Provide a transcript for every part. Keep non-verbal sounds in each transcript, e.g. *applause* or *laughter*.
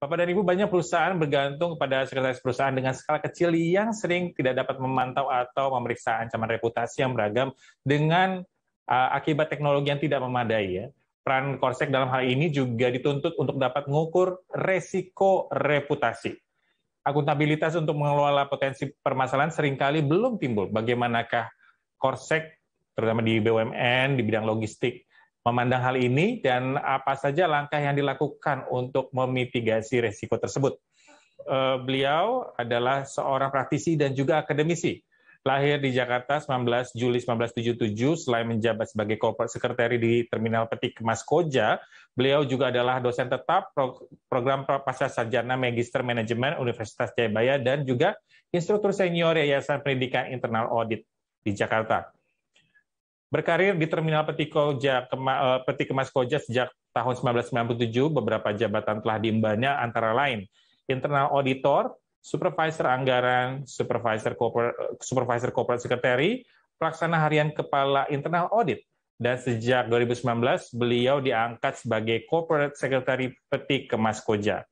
Bapak dan Ibu, banyak perusahaan bergantung kepada sekretaris perusahaan dengan skala kecil yang sering tidak dapat memantau atau memeriksa ancaman reputasi yang beragam dengan uh, akibat teknologi yang tidak memadai. Ya. Peran Korsek dalam hal ini juga dituntut untuk dapat mengukur resiko reputasi. Akuntabilitas untuk mengelola potensi permasalahan seringkali belum timbul. Bagaimanakah Korsek, terutama di BUMN, di bidang logistik, memandang hal ini dan apa saja langkah yang dilakukan untuk memitigasi resiko tersebut. Eh, beliau adalah seorang praktisi dan juga akademisi. Lahir di Jakarta 19 Juli 1977, selain menjabat sebagai corporate secretary di Terminal Peti Kemas Koja, beliau juga adalah dosen tetap program pasca sarjana Magister Manajemen Universitas Jayabaya dan juga instruktur senior Yayasan Pendidikan Internal Audit di Jakarta. Berkarir di Terminal Peti, Koja, Kema, eh, Peti Kemas Koja sejak tahun 1997, beberapa jabatan telah diembannya antara lain internal auditor, supervisor anggaran, supervisor corporate, supervisor corporate secretary, pelaksana harian kepala internal audit, dan sejak 2019 beliau diangkat sebagai corporate secretary Peti Kemas Koja.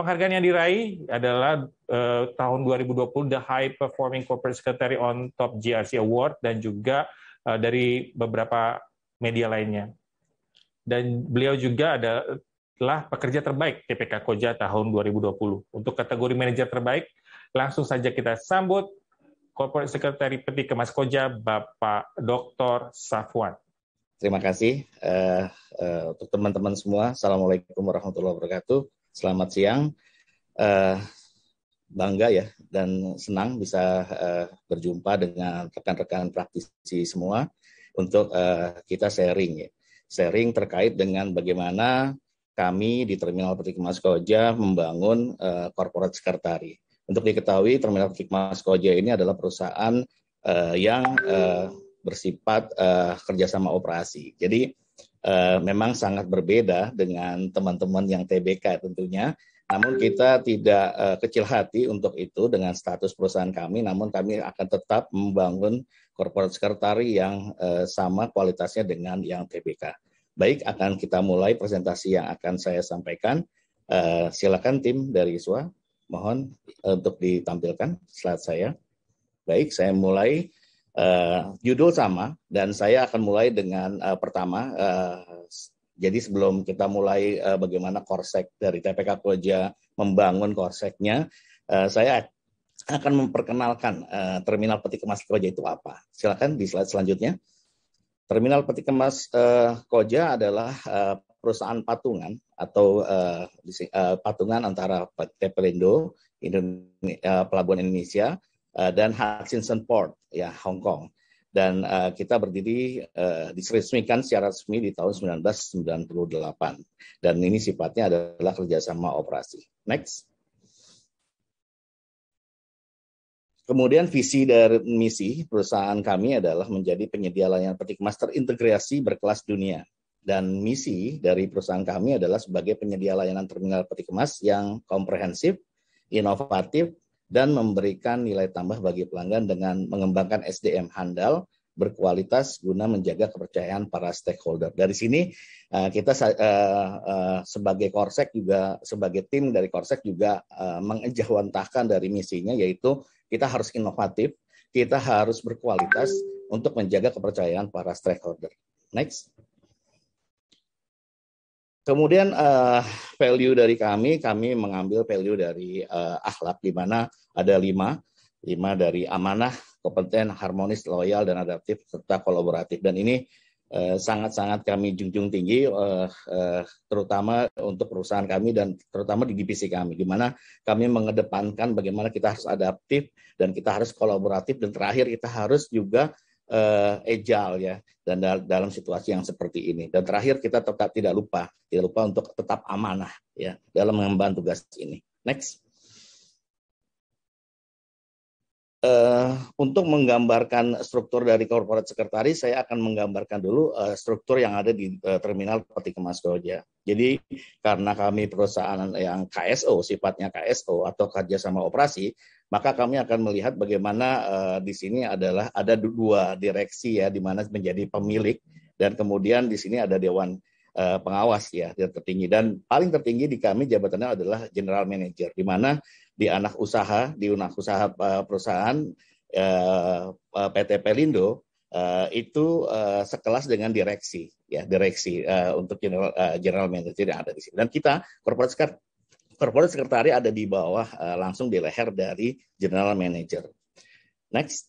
Penghargaan yang diraih adalah eh, tahun 2020 The High Performing Corporate Secretary on Top GRC Award dan juga Eh, dari beberapa media lainnya. Dan beliau juga adalah pekerja terbaik TPK Koja tahun 2020. Untuk kategori manajer terbaik, langsung saja kita sambut Corporate Secretary Peti Kemas Koja, Bapak Dr. Safwan. Terima kasih uh, uh, untuk teman-teman semua. Assalamualaikum warahmatullahi wabarakatuh. Selamat siang. Uh, bangga ya dan senang bisa uh, berjumpa dengan rekan-rekan praktisi semua untuk uh, kita sharing ya. Sharing terkait dengan bagaimana kami di Terminal Petik Mas Koja membangun uh, corporate sekretari. Untuk diketahui Terminal Petik Mas Koja ini adalah perusahaan uh, yang uh, bersifat uh, kerjasama operasi. Jadi uh, memang sangat berbeda dengan teman-teman yang TBK tentunya namun kita tidak uh, kecil hati untuk itu dengan status perusahaan kami, namun kami akan tetap membangun corporate sekretari yang uh, sama kualitasnya dengan yang TBK. Baik, akan kita mulai presentasi yang akan saya sampaikan. Uh, silakan tim dari ISWA, mohon untuk ditampilkan slide saya. Baik, saya mulai. Uh, judul sama dan saya akan mulai dengan uh, pertama uh, jadi sebelum kita mulai uh, bagaimana korsek dari TPK Koja membangun korseknya, uh, saya akan memperkenalkan uh, terminal peti kemas Koja itu apa. Silakan di slide selanjutnya. Terminal peti kemas uh, Koja adalah uh, perusahaan patungan atau uh, uh, patungan antara PT Pelindo Indonesia, uh, Pelabuhan Indonesia uh, dan Hutchinson Port ya Hong Kong dan uh, kita berdiri uh, eh, diresmikan secara resmi di tahun 1998 dan ini sifatnya adalah kerjasama operasi. Next. Kemudian visi dari misi perusahaan kami adalah menjadi penyedia layanan petik master terintegrasi berkelas dunia. Dan misi dari perusahaan kami adalah sebagai penyedia layanan terminal petik kemas yang komprehensif, inovatif, dan memberikan nilai tambah bagi pelanggan dengan mengembangkan SDM handal berkualitas guna menjaga kepercayaan para stakeholder. Dari sini eh, kita eh, eh, sebagai Korsek juga sebagai tim dari Korsek juga mengejawantahkan dari misinya yaitu kita harus inovatif, kita harus berkualitas untuk menjaga kepercayaan para stakeholder. Next. Kemudian uh, value dari kami, kami mengambil value dari uh, akhlak di mana ada lima, lima dari amanah, kompeten, harmonis, loyal, dan adaptif serta kolaboratif. Dan ini sangat eh, sangat-sangat kami junjung tinggi, uh, uh, terutama untuk perusahaan kami dan terutama di divisi kami, di mana kami mengedepankan bagaimana kita harus adaptif dan kita harus kolaboratif dan terakhir kita harus juga uh, agile ya dan da dalam situasi yang seperti ini. Dan terakhir kita tetap tidak lupa, tidak lupa untuk tetap amanah ya dalam mengemban tugas ini. Next. Uh, untuk menggambarkan struktur dari korporat sekretaris, saya akan menggambarkan dulu uh, struktur yang ada di uh, terminal peti kemas Koja. Jadi karena kami perusahaan yang KSO, sifatnya KSO atau kerjasama operasi, maka kami akan melihat bagaimana uh, di sini adalah ada dua direksi ya, di mana menjadi pemilik dan kemudian di sini ada dewan uh, pengawas ya tertinggi dan paling tertinggi di kami jabatannya adalah general manager, di mana di anak usaha di anak usaha eh, perusahaan eh, eh, PT Pelindo itu sekelas dengan direksi ya direksi untuk general general manager yang ada di sini dan kita corporate secretary corporate sekretari ada di bawah langsung di leher dari general manager next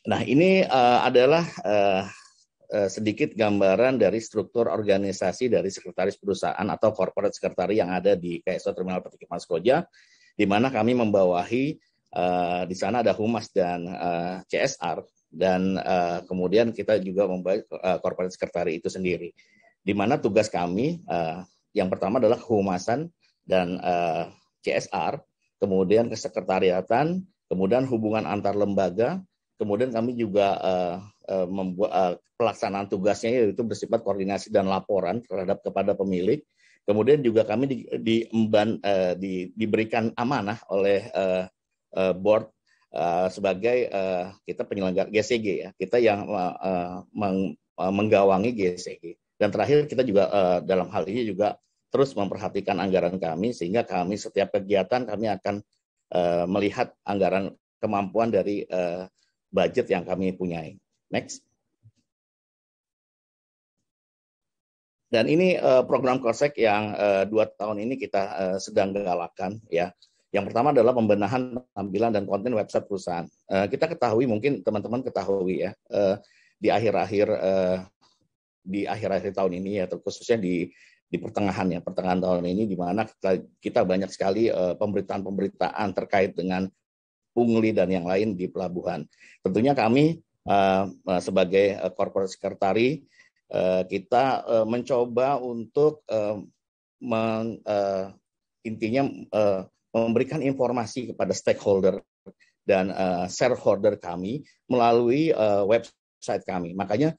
Nah, ini adalah Eh, sedikit gambaran dari struktur organisasi dari sekretaris perusahaan atau corporate sekretari yang ada di KSO Terminal Petik Mas Koja, di mana kami membawahi uh, di sana ada humas dan uh, eh, CSR dan uh, kemudian kita juga membawahi uh, corporate sekretari itu sendiri, di mana tugas kami uh, yang pertama adalah humasan dan uh, CSR, kemudian kesekretariatan, kemudian hubungan antar lembaga, kemudian kami juga uh, Eh, membuat eh, pelaksanaan tugasnya yaitu bersifat koordinasi dan laporan terhadap kepada pemilik. Kemudian juga kami di, di, emban, uh, di, diberikan amanah oleh uh, uh, board uh, sebagai uh, kita penyelenggara GCG e ya, kita yang uh, meng, menggawangi GCG. E dan terakhir kita juga uh, dalam hal ini juga terus memperhatikan anggaran kami sehingga kami setiap kegiatan kami akan uh, melihat anggaran kemampuan dari uh, budget yang kami punyai. Next. Dan ini uh, program Korsek yang uh, dua tahun ini kita uh, sedang galakan ya. Yang pertama adalah pembenahan tampilan dan konten website perusahaan. Uh, kita ketahui mungkin teman-teman ketahui ya uh, di akhir-akhir uh, di akhir-akhir tahun ini ya, terkhususnya di di pertengahan ya pertengahan tahun ini di mana kita, kita banyak sekali pemberitaan-pemberitaan terkait dengan pungli dan yang lain di pelabuhan. Tentunya kami Eh, eh, sebagai eh, corporate secretary kita mencoba untuk meng, intinya memberikan informasi kepada stakeholder dan shareholder kami melalui website kami. Makanya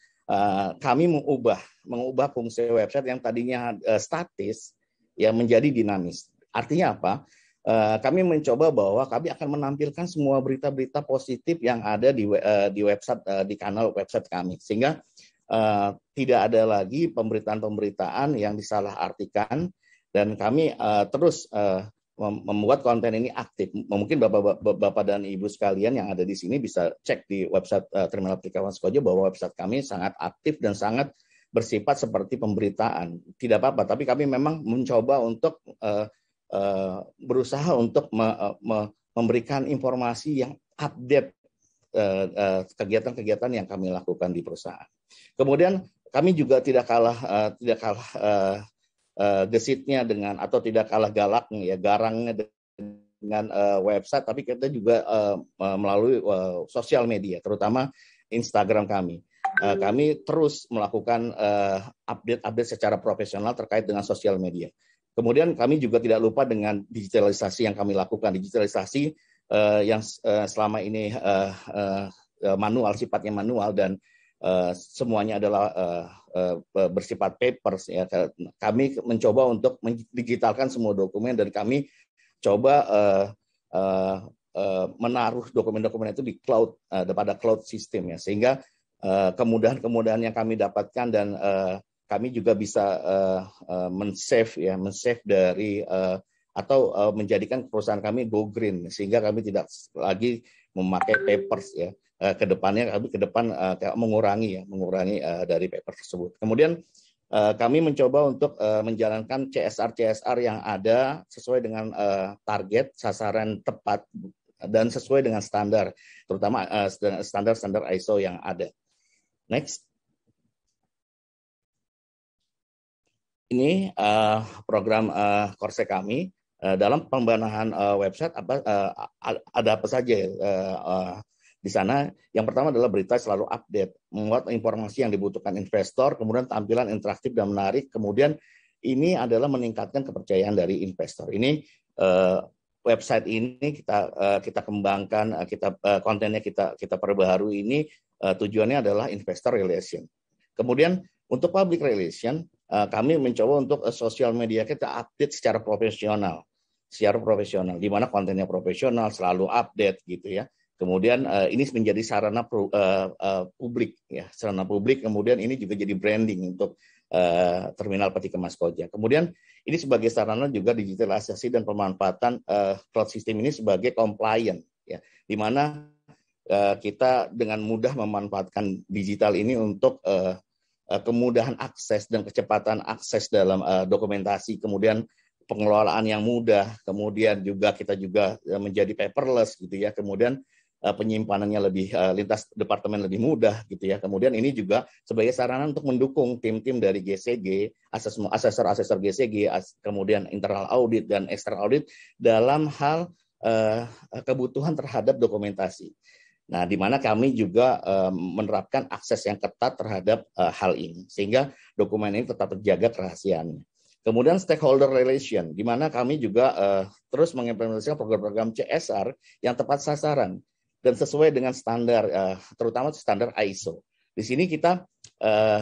kami mengubah mengubah fungsi website yang tadinya statis ya menjadi dinamis. Artinya apa? Eh, kami mencoba bahwa kami akan menampilkan semua berita-berita positif yang ada di eh, di website eh, di kanal website kami sehingga uh, tidak ada lagi pemberitaan-pemberitaan yang disalahartikan dan kami uh, terus uh, membuat konten ini aktif. Mungkin bapak-bapak dan ibu sekalian yang ada di sini bisa cek di website uh, Terminal Perikawan Sukojo bahwa website kami sangat aktif dan sangat bersifat seperti pemberitaan. Tidak apa-apa, tapi kami memang mencoba untuk uh, Eh, berusaha untuk memberikan informasi yang update eh, eh, kegiatan-kegiatan yang kami lakukan di perusahaan. Kemudian kami juga tidak kalah tidak kalah gesitnya dengan atau tidak kalah galaknya ya garangnya dengan website tapi kita juga melalui sosial media terutama Instagram kami. kami terus melakukan update -update secara profesional terkait dengan sosial media. Kemudian kami juga tidak lupa dengan digitalisasi yang kami lakukan. Digitalisasi uh, yang uh, selama ini uh, uh, manual sifatnya manual dan uh, semuanya adalah uh, uh, bersifat paper. ya. Kami mencoba untuk mendigitalkan semua dokumen dan kami coba uh, uh, menaruh dokumen-dokumen itu di cloud uh, pada cloud system ya sehingga kemudahan-kemudahan yang kami dapatkan dan uh, kami juga bisa uh, uh, men-save ya, men-save dari uh, atau uh, menjadikan perusahaan kami go green sehingga kami tidak lagi memakai papers ya. Uh, depannya kami ke depan uh, mengurangi ya, mengurangi uh, dari paper tersebut. Kemudian uh, kami mencoba untuk uh, menjalankan CSR CSR yang ada sesuai dengan uh, target sasaran tepat dan sesuai dengan standar, terutama standar-standar uh, standar -standar ISO yang ada. Next. ini uh, program uh, eh, Korse kami uh, dalam pembenahan uh, website apa uh, ada apa saja uh, uh, di sana yang pertama adalah berita selalu update, menguat informasi yang dibutuhkan investor, kemudian tampilan interaktif dan menarik, kemudian ini adalah meningkatkan kepercayaan dari investor. Ini uh, website ini kita uh, kita kembangkan, uh, kita uh, kontennya kita kita perbaharui ini uh, tujuannya adalah investor relation. Kemudian untuk public relation Eh, kami mencoba untuk eh, sosial media kita update secara profesional, secara profesional, di mana kontennya profesional, selalu update gitu ya. Kemudian eh, ini menjadi sarana publik ya, sarana publik. Kemudian ini juga jadi branding untuk terminal peti kemas koja. Kemudian ini sebagai sarana juga digitalisasi dan pemanfaatan cloud system ini sebagai compliant ya, di mana kita dengan mudah memanfaatkan digital ini untuk Eh, kemudahan akses dan kecepatan akses dalam uh, dokumentasi, kemudian pengelolaan yang mudah, kemudian juga kita juga eh, menjadi paperless gitu ya, kemudian uh, penyimpanannya lebih uh, lintas departemen lebih mudah gitu ya, kemudian ini juga sebagai sarana untuk mendukung tim-tim dari GCG, asesor-asesor GCG, as, kemudian internal audit dan external audit dalam hal uh, kebutuhan terhadap dokumentasi. Nah, di mana kami juga uh, menerapkan akses yang ketat terhadap uh, hal ini, sehingga dokumen ini tetap terjaga kerahasiaannya. Kemudian stakeholder relation, di mana kami juga uh, terus mengimplementasikan program-program CSR yang tepat sasaran dan sesuai dengan standar, uh, terutama standar ISO. Di sini kita uh,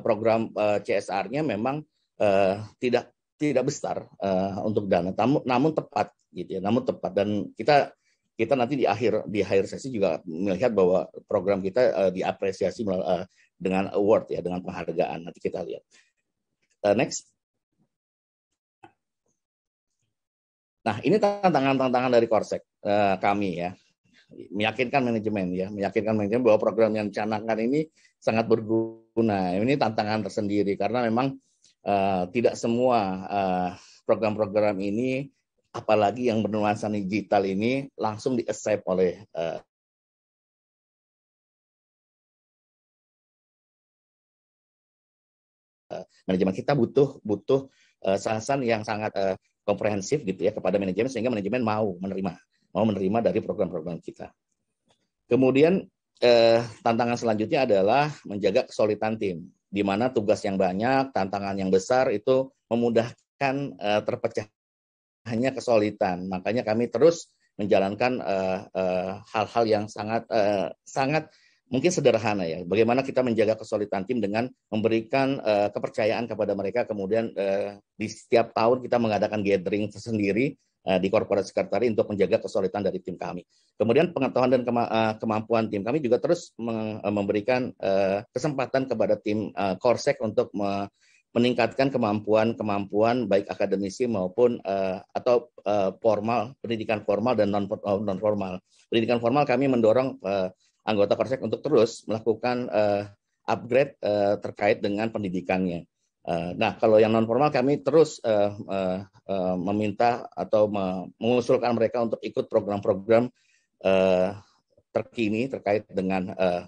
program uh, CSR-nya memang uh, tidak tidak besar uh, untuk dana, namun, namun tepat gitu ya, namun tepat dan kita kita nanti di akhir di akhir sesi juga melihat bahwa program kita uh, diapresiasi uh, dengan award ya dengan penghargaan nanti kita lihat uh, next nah ini tantangan-tantangan dari korsek uh, kami ya meyakinkan manajemen ya meyakinkan manajemen bahwa program yang dicanangkan ini sangat berguna ini tantangan tersendiri karena memang uh, tidak semua uh, program -program ini apalagi yang bernuansa digital ini langsung di accept oleh uh, manajemen kita butuh butuh uh, eh, sasaran yang sangat uh, komprehensif gitu ya kepada manajemen sehingga manajemen mau menerima mau menerima dari program-program kita. Kemudian uh, tantangan selanjutnya adalah menjaga kesulitan tim, di mana tugas yang banyak, tantangan yang besar itu memudahkan uh, terpecah hanya kesulitan. Makanya kami terus menjalankan eh, eh, hal-hal uh, uh, yang sangat uh, sangat mungkin sederhana ya. Bagaimana kita menjaga kesulitan tim dengan memberikan uh, kepercayaan kepada mereka. Kemudian uh, di setiap tahun kita mengadakan gathering tersendiri di korporat sekretari untuk menjaga kesulitan dari tim kami. Kemudian pengetahuan dan kemampuan tim kami juga terus memberikan kesempatan kepada tim Korsek untuk meningkatkan kemampuan-kemampuan baik akademisi maupun uh, atau uh, formal pendidikan formal dan non eh, non formal. Pendidikan formal kami mendorong uh, anggota Korsek untuk terus melakukan uh, upgrade uh, terkait dengan pendidikannya. Uh, nah, kalau yang non formal kami terus uh, uh, uh, meminta atau mengusulkan mereka untuk ikut program-program uh, terkini terkait dengan uh,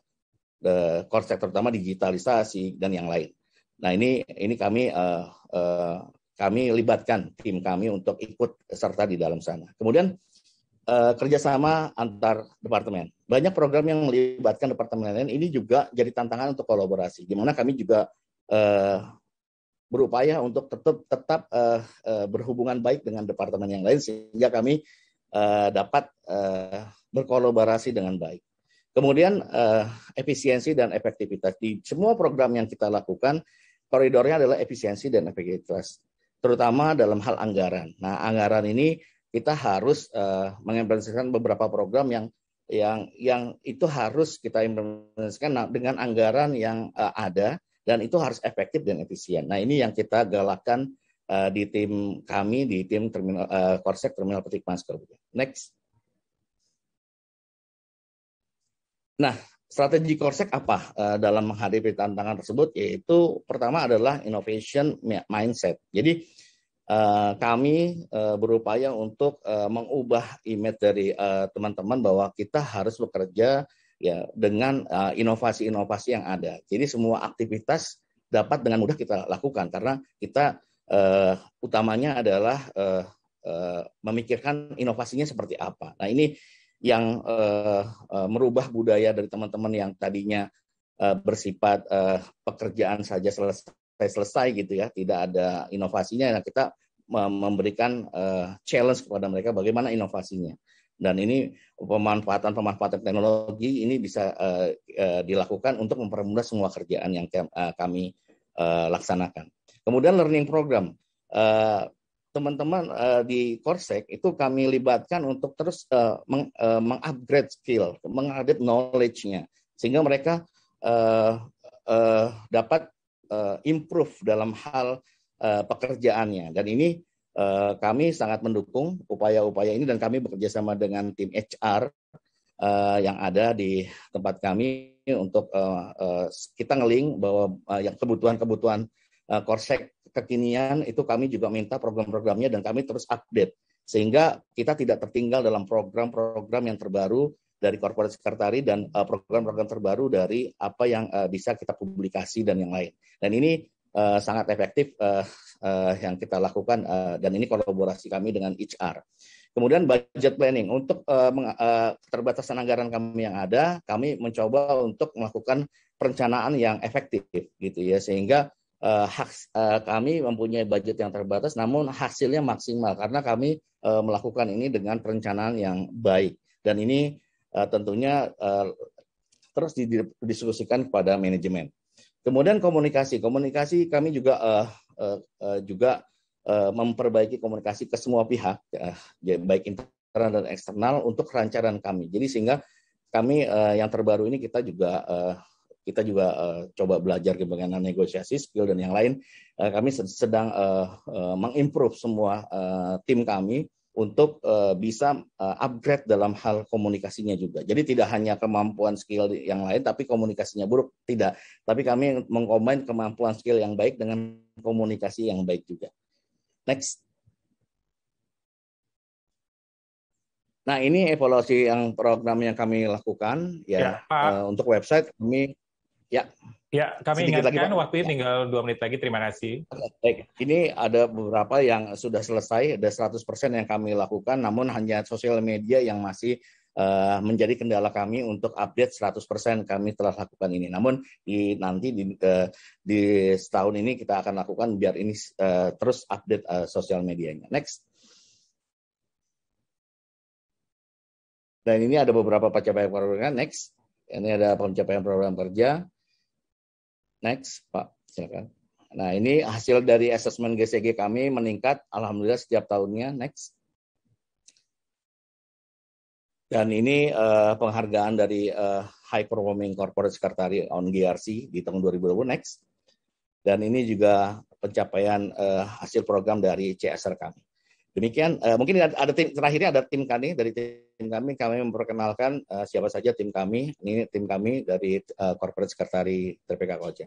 korsek terutama digitalisasi dan yang lain. Nah ini ini kami uh, uh, kami libatkan tim kami untuk ikut serta di dalam sana. Kemudian uh, kerjasama antar departemen. Banyak program yang melibatkan departemen lain ini juga jadi tantangan untuk kolaborasi. Di kami juga uh, berupaya untuk tetap tetap uh, uh, berhubungan baik dengan departemen yang lain sehingga kami uh, dapat uh, berkolaborasi dengan baik. Kemudian uh, efisiensi dan efektivitas di semua program yang kita lakukan koridornya adalah efisiensi dan efektivitas, terutama dalam hal anggaran. Nah, anggaran ini kita harus uh, mengimplementasikan beberapa program yang yang yang itu harus kita implementasikan dengan anggaran yang uh, ada dan itu harus efektif dan efisien. Nah, ini yang kita galakkan uh, eh, di tim kami di tim terminal uh, Terminal Petik Masker. Next. Nah, Strategi Korsek apa eh, dalam menghadapi tantangan tersebut? Yaitu pertama adalah innovation mindset. Jadi eh, kami eh, berupaya untuk mengubah image dari teman-teman bahwa kita harus bekerja ya dengan inovasi-inovasi yang ada. Jadi semua aktivitas dapat dengan mudah kita lakukan karena kita uh, utamanya adalah uh, uh, memikirkan inovasinya seperti apa. Nah ini yang uh, uh, merubah budaya dari teman-teman yang tadinya uh, bersifat uh, pekerjaan saja selesai selesai gitu ya, tidak ada inovasinya. Nah, kita memberikan uh, challenge kepada mereka bagaimana inovasinya. Dan ini pemanfaatan pemanfaatan teknologi ini bisa uh, uh, dilakukan untuk mempermudah semua kerjaan yang uh, kami uh, laksanakan. Kemudian learning program. Uh, teman-teman uh, di Korsek itu kami libatkan untuk terus uh, meng, uh, mengupgrade skill, mengupgrade knowledge-nya sehingga mereka uh, uh, dapat uh, improve dalam hal uh, pekerjaannya dan ini uh, kami sangat mendukung upaya-upaya ini dan kami bekerja sama dengan tim HR uh, yang ada di tempat kami untuk uh, uh, kita ngeling bahwa uh, yang kebutuhan-kebutuhan Korsek kekinian itu kami juga minta program-programnya dan kami terus update sehingga kita tidak tertinggal dalam program-program yang terbaru dari korporasi sekretari dan eh, program-program terbaru dari apa yang eh, bisa kita publikasi dan yang lain. Dan ini eh, sangat efektif yang kita lakukan dan ini kolaborasi kami dengan HR. Kemudian budget planning untuk uh, anggaran kami yang ada, kami mencoba untuk melakukan perencanaan yang efektif gitu ya sehingga uh, hak uh, kami mempunyai budget yang terbatas namun hasilnya maksimal karena kami uh, melakukan ini dengan perencanaan yang baik dan ini uh, tentunya uh, terus didiskusikan kepada manajemen. Kemudian komunikasi, komunikasi kami juga uh, uh, juga uh, memperbaiki komunikasi ke semua pihak uh, ya, baik internal dan eksternal untuk rancangan kami. Jadi sehingga kami uh, yang terbaru ini kita juga uh, kita juga uh, coba belajar bagaimana negosiasi skill dan yang lain. Uh, kami sedang uh, uh, mengimprove semua uh, tim kami untuk uh, bisa uh, upgrade dalam hal komunikasinya juga. Jadi tidak hanya kemampuan skill yang lain, tapi komunikasinya buruk tidak. Tapi kami mengkombin kemampuan skill yang baik dengan komunikasi yang baik juga. Next. Nah ini evaluasi yang program yang kami lakukan ya, ya Uh, untuk website kami Ya. Ya, kami Sedikit ingatkan lagi, waktu ya. tinggal dua menit lagi. Terima kasih. Baik, ini ada beberapa yang sudah selesai, ada 100% yang kami lakukan, namun hanya sosial media yang masih uh, menjadi kendala kami untuk update 100% kami telah lakukan ini. Namun di nanti di uh, di setahun ini kita akan lakukan biar ini uh, terus update uh, sosial medianya. Next. Dan ini ada beberapa pencapaian program. Next. Ini ada pencapaian program kerja. Next, Pak, silakan. Nah, ini hasil dari asesmen GCG kami meningkat alhamdulillah setiap tahunnya. Next. Dan ini uh, penghargaan dari uh, High Performing Corporate Secretary on GRC di tahun 2020. Next. Dan ini juga pencapaian uh, hasil program dari CSR kami. Demikian, uh, mungkin ada, ada tim terakhirnya ada tim kami dari tim kami kami memperkenalkan uh, siapa saja tim kami. Ini tim kami dari uh, Corporate Sekretari TPK Koja.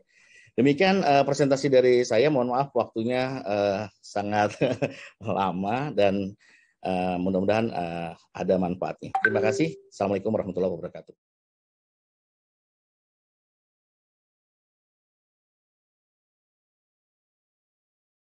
Demikian uh, presentasi dari saya. Mohon maaf waktunya uh, sangat *laughs* lama dan uh, mudah-mudahan uh, ada manfaatnya. Terima kasih. Assalamualaikum warahmatullahi wabarakatuh.